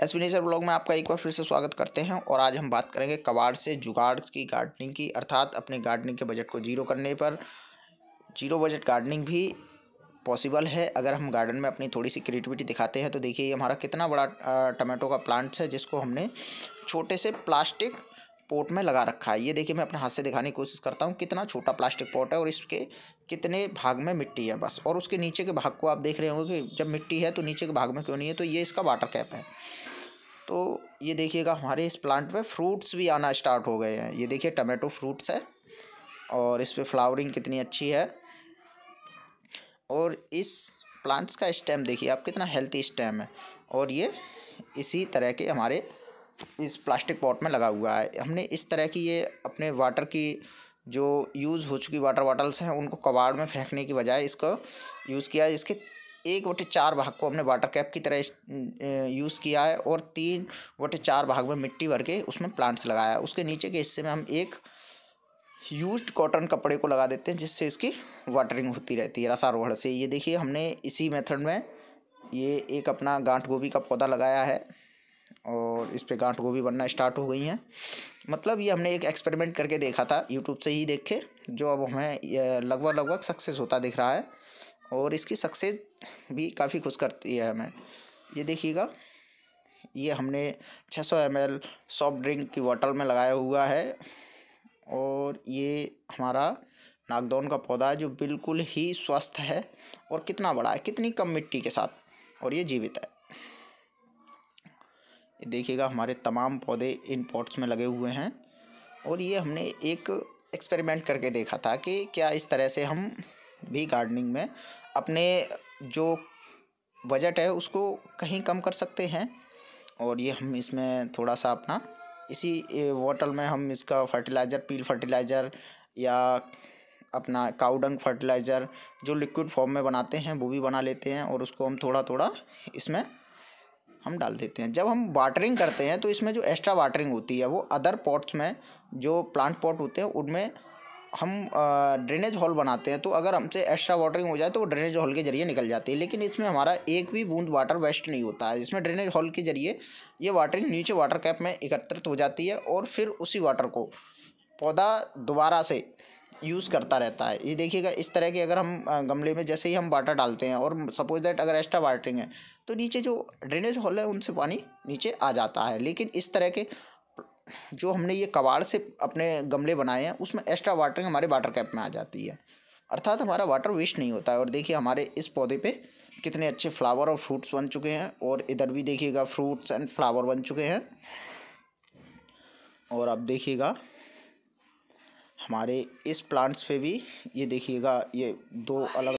S blog में आपका एक बार फिर से स्वागत करते हैं और आज हम बात करेंगे कबाड़ से जुगाड़ की गार्डनिंग की अर्थात अपने गार्डनिंग के बजट को जीरो करने पर जीरो बजट गार्डनिंग भी पॉसिबल है अगर हम गार्डन में अपनी थोड़ी सी क्रिएटिविटी दिखाते हैं तो देखिए ये हमारा कितना बड़ा टमाटो का प्लांट्स है जिसको हमने छोटे से प्लास्टिक पोट में लगा रखा है ये देखिए मैं अपने हाथ से दिखाने की कोशिश करता हूँ कितना छोटा प्लास्टिक पॉट है और इसके कितने भाग में मिट्टी है बस और उसके नीचे के भाग को आप देख रहे होंगे कि जब मिट्टी है तो नीचे के भाग में क्यों नहीं है तो ये इसका वाटर कैप है तो ये देखिएगा हमारे इस प्लांट में फ्रूट्स भी आना स्टार्ट हो गए हैं ये देखिए टमेटो फ्रूट्स है और इस पर फ्लावरिंग कितनी अच्छी है और इस प्लांट्स का स्टेम देखिए आप कितना हेल्थी स्टेम है और ये इसी तरह के हमारे इस प्लास्टिक पॉट में लगा हुआ है हमने इस तरह की ये अपने वाटर की जो यूज़ हो चुकी वाटर बॉटल्स हैं उनको कबाड़ में फेंकने की बजाय इसको यूज़ किया है इसके एक बटे चार भाग को हमने वाटर कैप की तरह यूज़ किया है और तीन बटे चार भाग में मिट्टी भर के उसमें प्लांट्स लगाया है उसके नीचे के हिस्से में हम एक यूज्ड कॉटन कपड़े को लगा देते हैं जिससे इसकी वाटरिंग होती रहती है रसारोहण से ये देखिए हमने इसी मेथड में ये एक अपना गांठ गोभी का पौधा लगाया है और इस पर गांठ गोभी बनना स्टार्ट हो गई हैं मतलब ये हमने एक एक्सपेरिमेंट करके देखा था यूट्यूब से ही देख के जो अब हमें लगभग लगभग सक्सेस होता दिख रहा है और इसकी सक्सेस भी काफ़ी खुश करती है हमें ये देखिएगा ये हमने 600 सौ एम एल सॉफ्ट ड्रिंक की बॉटल में लगाया हुआ है और ये हमारा नागदौन का पौधा है जो बिल्कुल ही स्वस्थ है और कितना बड़ा है कितनी कम मिट्टी के साथ और ये जीवित है देखिएगा हमारे तमाम पौधे इन पॉट्स में लगे हुए हैं और ये हमने एक एक्सपेरिमेंट करके देखा था कि क्या इस तरह से हम भी गार्डनिंग में अपने जो बजट है उसको कहीं कम कर सकते हैं और ये हम इसमें थोड़ा सा अपना इसी बॉटल में हम इसका फर्टिलाइज़र पील फर्टिलाइज़र या अपना काउडंग फर्टिलाइज़र जो लिक्विड फॉर्म में बनाते हैं वो भी बना लेते हैं और उसको हम थोड़ा थोड़ा इसमें हम डाल देते हैं जब हम वाटरिंग करते हैं तो इसमें जो एक्स्ट्रा वाटरिंग होती है वो अदर पॉट्स में जो प्लांट पॉट होते हैं उनमें हम ड्रेनेज हॉल बनाते हैं तो अगर हमसे एक्स्ट्रा वाटरिंग हो जाए तो वो ड्रेनेज हॉल के जरिए निकल जाती है लेकिन इसमें हमारा एक भी बूंद वाटर वेस्ट नहीं होता है इसमें ड्रेनेज हॉल के जरिए ये वाटरिंग नीचे वाटर कैप में एकत्रित हो जाती है और फिर उसी वाटर को पौधा दोबारा से यूज़ करता रहता है ये देखिएगा इस तरह के अगर हम गमले में जैसे ही हम वाटर डालते हैं और सपोज दैट अगर एक्स्ट्रा वाटरिंग है तो नीचे जो ड्रेनेज हॉल है उनसे पानी नीचे आ जाता है लेकिन इस तरह के जो हमने ये कबाड़ से अपने गमले बनाए हैं उसमें एक्स्ट्रा वाटरिंग हमारे वाटर कैप में आ जाती है अर्थात हमारा वाटर वेस्ट नहीं होता है और देखिए हमारे इस पौधे पे कितने अच्छे फ्लावर और फ्रूट्स बन चुके हैं और इधर भी देखिएगा फ्रूट्स एंड फ्लावर बन चुके हैं और अब देखिएगा हमारे इस प्लांट्स पे भी ये देखिएगा ये दो अलग